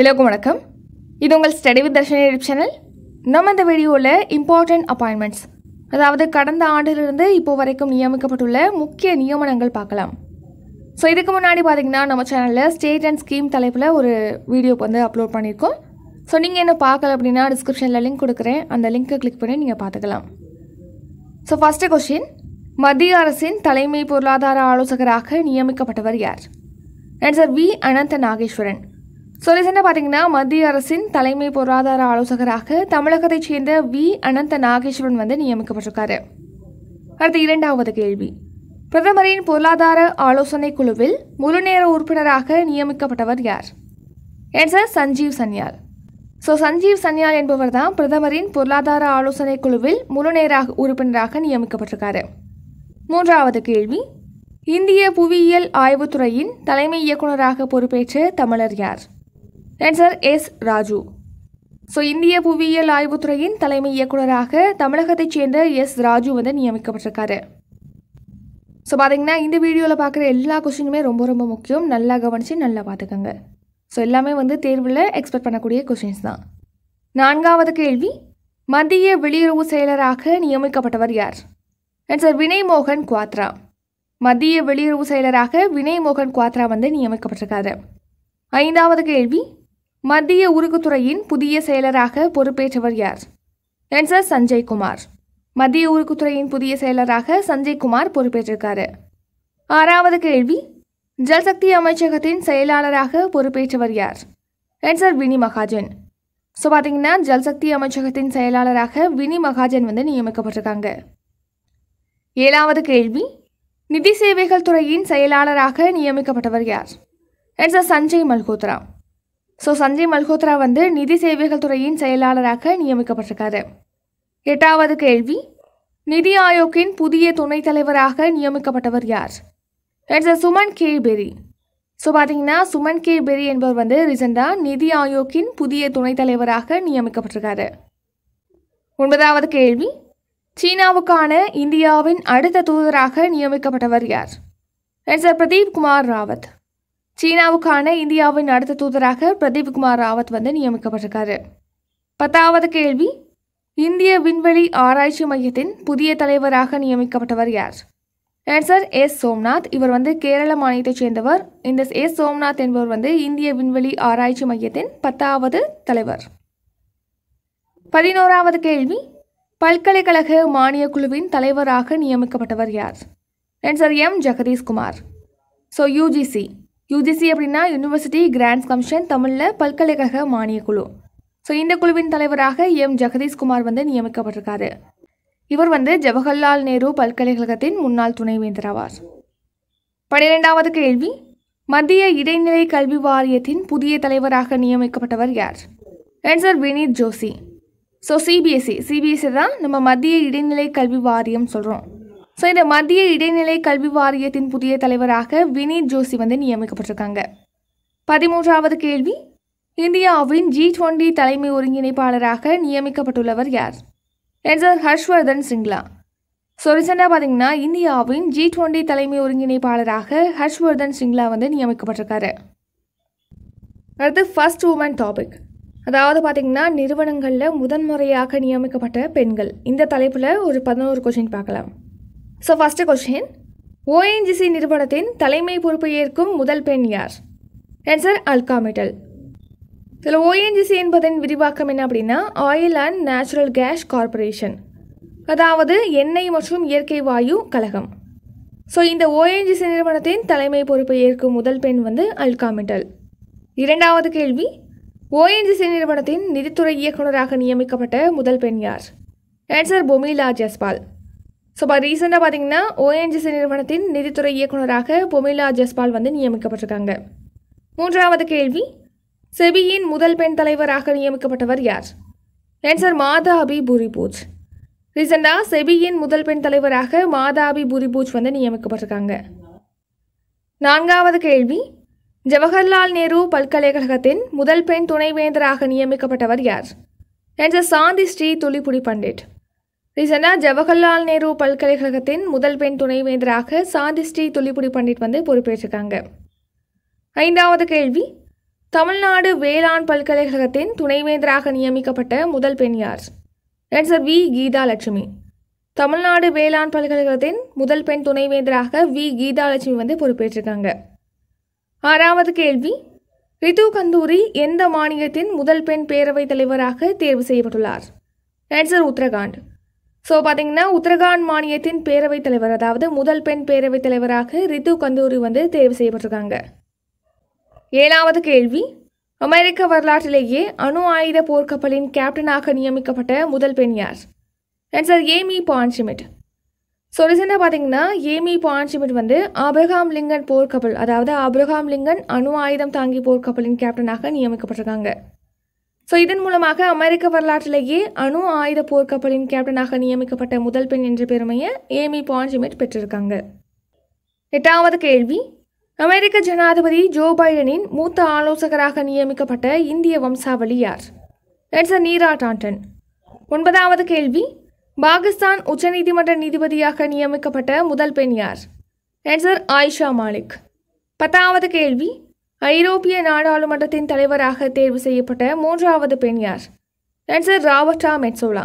எல்லோருக்கும் வணக்கம் இது உங்கள் study with Darshan YouTube channel நம்ம இந்த வீடியோவில் இம்பார்ட்டன்ட் அப்பாயின்மெண்ட்ஸ் அதாவது கடந்த ஆண்டிலிருந்து இப்போ வரைக்கும் நியமிக்கப்பட்டுள்ள முக்கிய நியமனங்கள் பார்க்கலாம் ஸோ இதுக்கு முன்னாடி பார்த்திங்கன்னா நம்ம சேனலில் ஸ்டேட் அண்ட் ஸ்கீம் தலைப்பில் ஒரு வீடியோ வந்து அப்லோட் பண்ணியிருக்கோம் ஸோ நீங்கள் என்ன பார்க்கல அப்படின்னா டிஸ்கிரிப்ஷனில் லிங்க் கொடுக்குறேன் அந்த லிங்க்கை கிளிக் பண்ணி நீங்கள் பார்த்துக்கலாம் ஸோ ஃபஸ்ட்டு கொஷின் மத்திய அரசின் தலைமை பொருளாதார ஆலோசகராக நியமிக்கப்பட்டவர் யார் answer V Anantha Nageswaran so பார்த்தீங்கன்னா மத்திய அரசின் தலைமை பொருளாதார ஆலோசகராக தமிழகத்தைச் சேர்ந்த வி அனந்த நாகேஸ்வரன் வந்து நியமிக்கப்பட்டிருக்காரு அடுத்து இரண்டாவது கேள்வி பிரதமரின் பொருளாதார ஆலோசனை குழுவில் முழுநேர உறுப்பினராக நியமிக்கப்பட்டவர் யார் என்சர் சஞ்சீவ் சன்யால் ஸோ சஞ்சீவ் சன்யால் என்பவர் தான் பிரதமரின் பொருளாதார ஆலோசனை குழுவில் முழுநேராக உறுப்பினராக நியமிக்கப்பட்டிருக்காரு மூன்றாவது கேள்வி இந்திய புவியியல் ஆய்வுத்துறையின் தலைமை இயக்குநராக பொறுப்பேற்ற தமிழர் யார் ஆன்சர் எஸ் ராஜு ஸோ இந்திய புவியியல் ஆய்வுத்துறையின் தலைமை இயக்குநராக தமிழகத்தைச் சேர்ந்த எஸ் ராஜு வந்து நியமிக்கப்பட்டிருக்காரு ஸோ பார்த்தீங்கன்னா இந்த வீடியோவில் பார்க்குற எல்லா கொஷினுமே ரொம்ப ரொம்ப முக்கியம் நல்லா கவனித்து நல்லா பார்த்துக்கோங்க ஸோ எல்லாமே வந்து தேர்வில் எக்ஸ்பெக்ட் பண்ணக்கூடிய கொஷின்ஸ் தான் நான்காவது கேள்வி மத்திய வெளியுறவு செயலராக நியமிக்கப்பட்டவர் யார் ஆன்சர் வினய் மோகன் குவாத்ரா மத்திய வெளியுறவு செயலராக வினய் மோகன் குவாத்ரா வந்து நியமிக்கப்பட்டிருக்காரு ஐந்தாவது கேள்வி மத்திய உருக்குத்துறையின் புதிய செயலராக பொறுப்பேற்றவர் யார் சஞ்சய் குமார் மத்திய உருக்குத்துறையின் புதிய செயலராக சஞ்சய் குமார் பொறுப்பேற்றிருக்காரு ஆறாவது கேள்வி ஜல்சக்தி அமைச்சகத்தின் செயலாளராக பொறுப்பேற்றவர் யார் என்சர் வினி மகாஜன் ஸோ பார்த்தீங்கன்னா ஜல்சக்தி அமைச்சகத்தின் செயலாளராக வினி மகாஜன் வந்து நியமிக்கப்பட்டிருக்காங்க ஏழாவது கேள்வி நிதி சேவைகள் துறையின் செயலாளராக நியமிக்கப்பட்டவர் யார் என்சர் சஞ்சய் மல்கோத்ரா ஸோ சஞ்சய் மல்ஹோத்ரா வந்து நிதி சேவைகள் துறையின் செயலாளராக நியமிக்கப்பட்டிருக்காரு எட்டாவது கேள்வி நிதி ஆயோக்கின் புதிய துணைத் தலைவராக நியமிக்கப்பட்டவர் யார் it's Suman K Bery so பார்த்தீங்கன்னா சுமன் கே பெரி என்பவர் வந்து ரீசெண்டாக நிதி ஆயோக்கின் புதிய துணைத் தலைவராக நியமிக்கப்பட்டிருக்காரு ஒன்பதாவது கேள்வி சீனாவுக்கான இந்தியாவின் அடுத்த தூதராக நியமிக்கப்பட்டவர் யார் இட்ஸ் பிரதீப் குமார் ராவத் சீனாவுக்கான இந்தியாவின் அடுத்த தூதராக பிரதீப் குமார் ராவத் வந்து நியமிக்கப்பட்டிருக்காரு பத்தாவது கேள்வி இந்திய விண்வெளி ஆராய்ச்சி மையத்தின் புதிய தலைவராக நியமிக்கப்பட்டவர் யார் ஆன்சர் எஸ் சோம்நாத் இவர் வந்து கேரள மாநிலத்தைச் சேர்ந்தவர் இந்த எஸ் சோம்நாத் என்பவர் வந்து இந்திய விண்வெளி ஆராய்ச்சி மையத்தின் பத்தாவது தலைவர் பதினோராவது கேள்வி பல்கலைக்கழக மானியக் குழுவின் தலைவராக நியமிக்கப்பட்டவர் யார் answer M Jagadesh Kumar so UGC UGC அப்படின்னா யூனிவர்சிட்டி கிராண்ட்ஸ் கமிஷன் தமிழில் பல்கலைக்கழக மானிய குழு ஸோ இந்த குழுவின் தலைவராக எம் ஜெகதீஷ்குமார் வந்து நியமிக்கப்பட்டிருக்காரு இவர் வந்து ஜவஹர்லால் நேரு பல்கலைக்கழகத்தின் முன்னாள் துணைவேந்தராவார் பன்னிரெண்டாவது கேள்வி மத்திய இடைநிலை கல்வி வாரியத்தின் புதிய தலைவராக நியமிக்கப்பட்டவர் யார் answer Vineet Joshi so CBSE CBSE தான் நம்ம மத்திய இடைநிலை கல்வி வாரியம் சொல்கிறோம் ஸோ இந்த மத்திய இடைநிலை கல்வி வாரியத்தின் புதிய தலைவராக வினீத் ஜோஷி வந்து நியமிக்கப்பட்டிருக்காங்க பதிமூன்றாவது கேள்வி இந்தியாவின் ஜி டுவெண்டி தலைமை ஒருங்கிணைப்பாளராக நியமிக்கப்பட்டுள்ளவர் யார் என்சர் ஹர்ஷ்வர்தன் சிங்லா ஸோ ரீசெண்டாக பார்த்தீங்கன்னா இந்தியாவின் ஜி டுவெண்டி தலைமை ஒருங்கிணைப்பாளராக ஹர்ஷ்வர்தன் சிங்லா வந்து நியமிக்கப்பட்டிருக்காரு அடுத்து ஃபர்ஸ்ட் உமன் டாபிக் அதாவது பார்த்தீங்கன்னா நிறுவனங்களில் முதன்முறையாக நியமிக்கப்பட்ட பெண்கள் இந்த தலைப்பில் ஒரு பதினோரு கொஷின் பார்க்கலாம் ஸோ ஃபஸ்ட்டு கொஸ்டின் ஓஎன்ஜிசி நிறுவனத்தின் தலைமை பொறுப்பை ஏற்கும் முதல் பெண் யார் ஆன்சர் அல்கா மெட்டல் இதில் ஓஎன்ஜிசி என்பதன் விரிவாக்கம் என்ன அப்படின்னா oil and natural gas corporation அதாவது எண்ணெய் மற்றும் இயற்கை வாயு கழகம் ஸோ இந்த ஓஎன்ஜிசி நிறுவனத்தின் தலைமை பொறுப்பை ஏற்கும் முதல் பெண் வந்து அல்கா இரண்டாவது கேள்வி ஓஎன்ஜிசி நிறுவனத்தின் நிதித்துறை இயக்குநராக நியமிக்கப்பட்ட முதல் பெண் யார் ஆன்சர் பொமிலா ஜஸ்பால் ஸோ இப்போ ரீசெண்டாக பார்த்தீங்கன்னா ஓஎன்ஜிசி நிறுவனத்தின் நிதித்துறை இயக்குநராக பொமிலா ஜஸ்பால் வந்து நியமிக்கப்பட்டிருக்காங்க மூன்றாவது கேள்வி செபியின் முதல் பெண் தலைவராக நியமிக்கப்பட்டவர் யார் ஆன்சர் மாதாபி பூரிபூஜ் ரீசெண்டாக செபியின் முதல் பெண் தலைவராக மாதாபி பூரிபூஜ் வந்து நியமிக்கப்பட்டிருக்காங்க நான்காவது கேள்வி ஜவஹர்லால் நேரு பல்கலைக்கழகத்தின் முதல் பெண் துணைவேந்தராக நியமிக்கப்பட்டவர் யார் ஆன்சர் சாந்தி ஸ்ரீ துளிப்புடி பண்டிட் ரீசெண்டாக ஜவஹர்லால் நேரு பல்கலைக்கழகத்தின் முதல் பெண் துணைவேந்தராக சாதிஸ்ரீ துள்ளிப்புடி பண்டிட் வந்து பொறுப்பேற்றிருக்காங்க ஐந்தாவது கேள்வி தமிழ்நாடு வேளாண் பல்கலைக்கழகத்தின் துணைவேந்தராக நியமிக்கப்பட்ட முதல் பெண் யார் ஆன்சர் வி கீதா லட்சுமி தமிழ்நாடு வேளாண் பல்கலைக்கழகத்தின் முதல் பெண் துணைவேந்தராக வி கீதாலட்சுமி வந்து பொறுப்பேற்றிருக்காங்க ஆறாவது கேள்வி ரிது கந்தூரி எந்த மாநிலத்தின் முதல் பெண் பேரவைத் தலைவராக தேர்வு செய்யப்பட்டுள்ளார் ஆன்சர் உத்தரகாண்ட் ஸோ பார்த்தீங்கன்னா உத்தரகாண்ட் மாநிலத்தின் பேரவைத் தலைவர் அதாவது முதல் பெண் பேரவைத் தலைவராக ரித்து கந்தூரி வந்து தேர்வு செய்யப்பட்டிருக்காங்க ஏழாவது கேள்வி அமெரிக்க வரலாற்றிலேயே அணு ஆயுத போர்க்கப்பலின் கேப்டனாக நியமிக்கப்பட்ட முதல் பெண் யார் ஆன்சர் ஏமி பான்சிமிட் ஸோ ரீசெண்டாக பார்த்தீங்கன்னா ஏமி பான்சிமிட் வந்து ஆப்ரஹாம் லிங்கன் போர்க்கப்பல் அதாவது ஆப்ரஹாம் லிங்கன் அணு ஆயுதம் தாங்கி போர்க்கப்பலின் கேப்டனாக நியமிக்கப்பட்டிருக்காங்க ஸோ இதன் மூலமாக அமெரிக்க வரலாற்றிலேயே அணு ஆயுத போர்க்கப்பலின் கேப்டனாக நியமிக்கப்பட்ட முதல் பெண் என்ற பெருமையை ஏமி பாஞ்சிமெட் பெற்றிருக்காங்க எட்டாவது கேள்வி அமெரிக்க ஜனாதிபதி ஜோ பைடனின் மூத்த ஆலோசகராக நியமிக்கப்பட்ட இந்திய வம்சாவளி யார் இட்ஸ் அ நீரா டாண்டன் ஒன்பதாவது கேள்வி பாகிஸ்தான் உச்சநீதிமன்ற நீதிபதியாக நியமிக்கப்பட்ட முதல் பெண் யார் ஆன்சர் ஆயிஷா மாலிக் பத்தாவது கேள்வி ஐரோப்பிய நாடாளுமன்றத்தின் தலைவராக தேர்வு செய்யப்பட்ட மூன்றாவது பெண் யார் ஆன்சர் ராபர்டா மெட்சோலா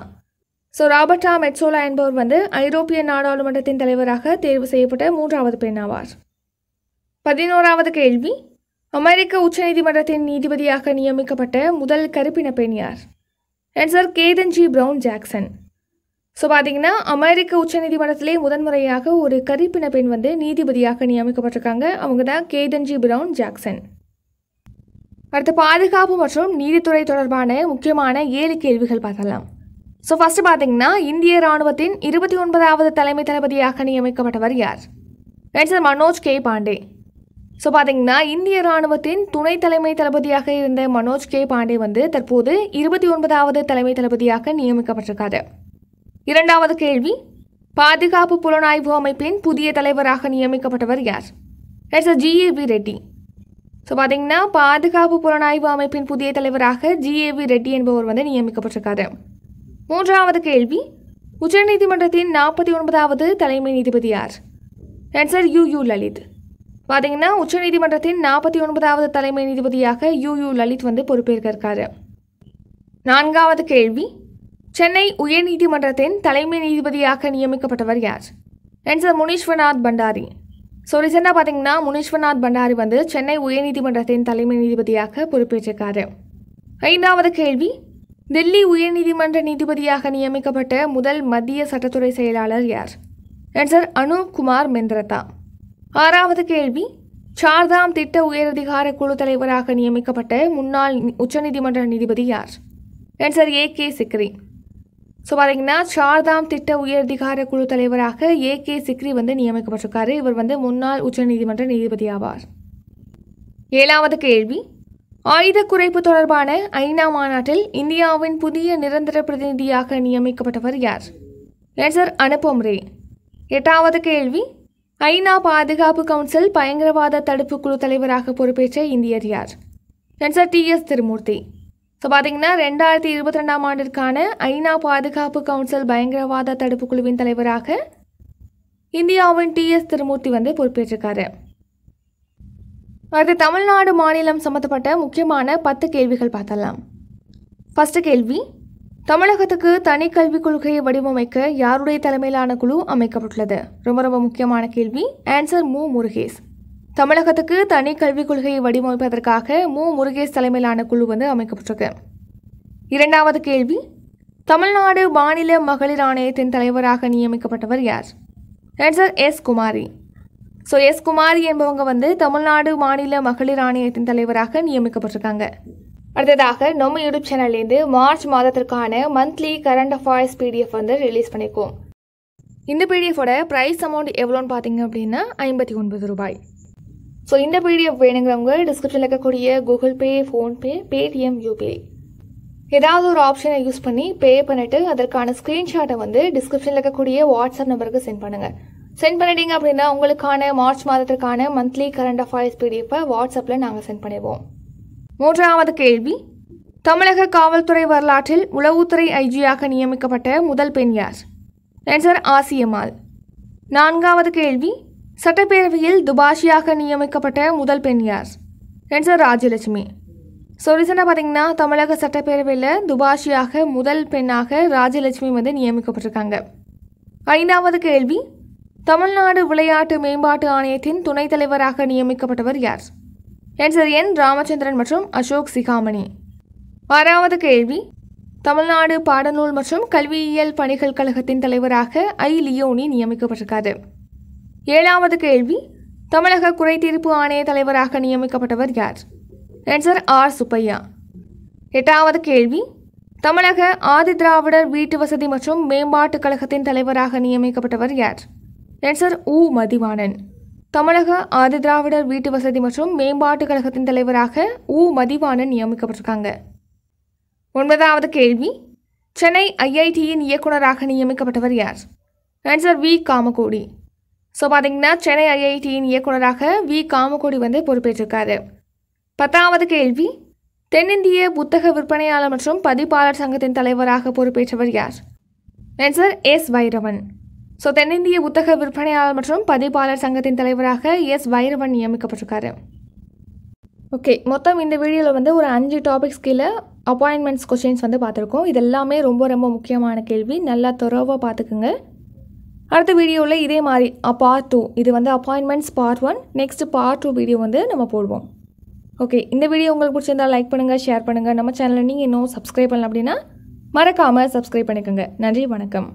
ஸோ ராபர்டா மெட்சோலா என்பவர் வந்து ஐரோப்பிய நாடாளுமன்றத்தின் தலைவராக தேர்வு செய்யப்பட்ட மூன்றாவது பெண் ஆவார் பதினோராவது கேள்வி அமெரிக்க உச்சநீதிமன்றத்தின் நீதிபதியாக நியமிக்கப்பட்ட முதல் கருப்பின பெண் யார் answer Ketanji Brown Jackson so பார்த்தீங்கன்னா அமெரிக்க உச்சநீதிமன்றத்திலே முதன்முறையாக ஒரு கருப்பின பெண் வந்து நீதிபதியாக நியமிக்கப்பட்டிருக்காங்க அவங்க தான் கேதன்ஜி பிரவுன் ஜாக்சன் அடுத்து பாதுகாப்பு மற்றும் நீதித்துறை தொடர்பான முக்கியமான ஏழு கேள்விகள் பார்க்கலாம் ஸோ ஃபஸ்ட்டு பார்த்தீங்கன்னா இந்திய ராணுவத்தின் இருபத்தி ஒன்பதாவது தலைமை தளபதியாக நியமிக்கப்பட்டவர் யார் answer Manoj K Pande so பார்த்தீங்கன்னா இந்திய ராணுவத்தின் துணை தலைமை தளபதியாக இருந்த மனோஜ் கே பாண்டே வந்து தற்போது இருபத்தி ஒன்பதாவது தலைமை தளபதியாக நியமிக்கப்பட்டிருக்காரு இரண்டாவது கேள்வி பாதுகாப்பு புலனாய்வு அமைப்பின் புதிய தலைவராக நியமிக்கப்பட்டவர் யார் இட்ஸ் ஜிஏபி ரெட்டி ஸோ பார்த்தீங்கன்னா பாதுகாப்பு புலனாய்வு அமைப்பின் புதிய தலைவராக ஜிஏவி ரெட்டி என்பவர் வந்து நியமிக்கப்பட்டிருக்காரு மூன்றாவது கேள்வி உச்சநீதிமன்றத்தின் நாற்பத்தி ஒன்பதாவது தலைமை நீதிபதி யார் ஆன்சர் யூ யூ லலித் பார்த்தீங்கன்னா உச்சநீதிமன்றத்தின் நாற்பத்தி ஒன்பதாவது தலைமை நீதிபதியாக யூ யூ லலித் வந்து பொறுப்பேற்க இருக்காரு நான்காவது கேள்வி சென்னை உயர்நீதிமன்றத்தின் தலைமை நீதிபதியாக நியமிக்கப்பட்டவர் யார் என்சர் முனீஸ்வர்நாத் பண்டாரி ஸோ ரீசெண்டாக பார்த்தீங்கன்னா முனீஸ்வர்நாத் பண்டாரி வந்து சென்னை உயர்நீதிமன்றத்தின் தலைமை நீதிபதியாக பொறுப்பேற்றிருக்காரு ஐந்தாவது கேள்வி டெல்லி உயர்நீதிமன்ற நீதிபதியாக நியமிக்கப்பட்ட முதல் மத்திய சட்டத்துறை செயலாளர் யார் என்சர் அனூப் குமார் மெந்திரதா ஆறாவது கேள்வி சார்தாம் திட்ட உயரதிகார குழு தலைவராக நியமிக்கப்பட்ட முன்னாள் உச்சநீதிமன்ற நீதிபதி யார் answer A K Sikri so பார்த்தீங்கன்னா சார்தாம் திட்ட உயரதிகார குழு தலைவராக ஏ கே சிக்ரி வந்து நியமிக்கப்பட்டிருக்காரு இவர் வந்து முன்னாள் உச்சநீதிமன்ற நீதிபதி ஆவார் ஏழாவது கேள்வி ஆயுத குறைப்பு தொடர்பான ஐநா மாநாட்டில் இந்தியாவின் புதிய நிரந்தர பிரதிநிதியாக நியமிக்கப்பட்டவர் யார் என்சர் அனுப்பம் ரே எட்டாவது கேள்வி ஐநா பாதுகாப்பு கவுன்சில் பயங்கரவாத தடுப்பு குழு தலைவராக பொறுப்பேற்ற இந்தியர் யார் answer T S Tirumurti so பார்த்தீங்கன்னா ரெண்டாயிரத்தி இருபத்தி ரெண்டாம் ஆண்டிற்கான ஐநா பாதுகாப்பு கவுன்சில் பயங்கரவாத தடுப்பு குழுவின் தலைவராக இந்தியாவின் டிஎஸ் திருமூர்த்தி வந்து பொறுப்பேற்றிருக்காரு அடுத்து தமிழ்நாடு மாநிலம் சம்மந்தப்பட்ட முக்கியமான பத்து கேள்விகள் பார்த்தலாம் ஃபஸ்ட்டு கேள்வி தமிழகத்துக்கு தனி கல்விக் கொள்கையை வடிவமைக்க யாருடைய தலைமையிலான குழு அமைக்கப்பட்டுள்ளது ரொம்ப ரொம்ப முக்கியமான கேள்வி ஆன்சர் மு முருகேஷ் தமிழகத்துக்கு தனி கல்விக் கொள்கையை வடிவமைப்பதற்காக மு முருகேஷ் தலைமையிலான குழு வந்து அமைக்கப்பட்டிருக்கு இரண்டாவது கேள்வி தமிழ்நாடு மாநில மகளிர் ஆணையத்தின் தலைவராக நியமிக்கப்பட்டவர் யார் answer S Kumari so S Kumari என்பவங்க வந்து தமிழ்நாடு மாநில மகளிர் ஆணையத்தின் தலைவராக நியமிக்கப்பட்டிருக்காங்க அடுத்ததாக நம்ம யூடியூப் சேனல்லேருந்து மார்ச் மாதத்திற்கான மந்த்லி கரண்ட் அஃபேர்ஸ் பிடிஎஃப் வந்து ரிலீஸ் பண்ணியிருக்கோம் இந்த பிடிஎஃபோட ப்ரைஸ் அமௌண்ட் எவ்வளோன்னு பார்த்தீங்க அப்படின்னா ஐம்பத்தி ஒன்பது ரூபாய் ஸோ இந்த பிடிஎஃப் வேணுங்கிறவங்க டிஸ்கிரிப்ஷனில் இருக்கக்கூடிய Google Pay PhonePe Paytm UPI ஏதாவது ஒரு ஆப்ஷனை யூஸ் பண்ணி பே பண்ணிவிட்டு அதற்கான ஸ்க்ரீன்ஷாட்டை வந்து டிஸ்கிரிப்ஷனில் இருக்கக்கூடிய வாட்ஸ்அப் நம்பருக்கு சென்ட் பண்ணுங்கள் சென்ட் பண்ணிட்டீங்க அப்படின்னா உங்களுக்கான மார்ச் மாதத்திற்கான மந்த்லி கரண்ட் அஃபேர்ஸ் பிடிஎஃபை வாட்ஸ்அப்பில் நாங்கள் சென்ட் பண்ணிடுவோம் மூன்றாவது கேள்வி தமிழக காவல்துறை வரலாற்றில் உளவுத்துறை ஐஜியாக நியமிக்கப்பட்ட முதல் பெண் யார் ஆன்சர் ஆசியம்மாள் நான்காவது கேள்வி சட்டப்பேரவையில் துபாஷியாக நியமிக்கப்பட்ட முதல் பெண் யார் என்சர் ராஜலட்சுமி ஸோ ரீசெண்டாக பார்த்தீங்கன்னா தமிழக சட்டப்பேரவையில் துபாஷியாக முதல் பெண்ணாக ராஜலட்சுமி வந்து நியமிக்கப்பட்டிருக்காங்க ஐந்தாவது கேள்வி தமிழ்நாடு விளையாட்டு மேம்பாட்டு ஆணையத்தின் துணைத் தலைவராக நியமிக்கப்பட்டவர் யார் என்சர் என் ராமச்சந்திரன் மற்றும் அசோக் சிகாமணி ஆறாவது கேள்வி தமிழ்நாடு பாடநூல் மற்றும் கல்வியியல் பணிகள் கழகத்தின் தலைவராக ஐ லியோனி நியமிக்கப்பட்டிருக்காரு ஏழாவது கேள்வி தமிழக குறைதீர்ப்பு ஆணைய தலைவராக நியமிக்கப்பட்டவர் யார் ஆன்சர் ஆர் சுப்பையா எட்டாவது கேள்வி தமிழக ஆதி திராவிடர் வீட்டு வசதி மற்றும் மேம்பாட்டுக் கழகத்தின் தலைவராக நியமிக்கப்பட்டவர் யார் ஆன்சர் உ மதிவாணன் தமிழக ஆதி திராவிடர் வீட்டு வசதி மற்றும் மேம்பாட்டுக் கழகத்தின் தலைவராக உ மதிவாணன் நியமிக்கப்பட்டிருக்காங்க ஒன்பதாவது கேள்வி சென்னை ஐஐடியின் இயக்குநராக நியமிக்கப்பட்டவர் யார் ஆன்சர் வி காமகோடி ஸோ பார்த்திங்கன்னா சென்னை ஐஐடியின் இயக்குநராக வி காமக்கோடி வந்து பொறுப்பேற்றிருக்காரு பத்தாவது கேள்வி தென்னிந்திய புத்தக விற்பனையாளர் மற்றும் பதிப்பாளர் சங்கத்தின் தலைவராக பொறுப்பேற்றவர் யார் ஆன்சர் எஸ் வைரவன் ஸோ தென்னிந்திய புத்தக விற்பனையாளர் மற்றும் பதிப்பாளர் சங்கத்தின் தலைவராக எஸ் வைரவன் நியமிக்கப்பட்டிருக்காரு ஓகே மொத்தம் இந்த வீடியோவில் வந்து ஒரு அஞ்சு டாபிக்ஸ் கீழே அப்பாயின்மெண்ட்ஸ் கொஷின்ஸ் வந்து பார்த்துருக்கோம் இது எல்லாமே ரொம்ப ரொம்ப முக்கியமான கேள்வி நல்லா துறவாக பார்த்துக்குங்க அடுத்த வீடியோவில் இதே மாதிரி பார்ட் டூ இது வந்து appointments part one next part two video வந்து நம்ம போடுவோம் ஓகே இந்த வீடியோ உங்களுக்கு பிடிச்சிருந்தால் லைக் பண்ணுங்கள் ஷேர் பண்ணுங்கள் நம்ம சேனலை நீங்கள் இன்னும் சப்ஸ்கிரைப் பண்ணல அப்படின்னா மறக்காமல் சப்ஸ்கிரைப் பண்ணிக்கோங்க நன்றி வணக்கம்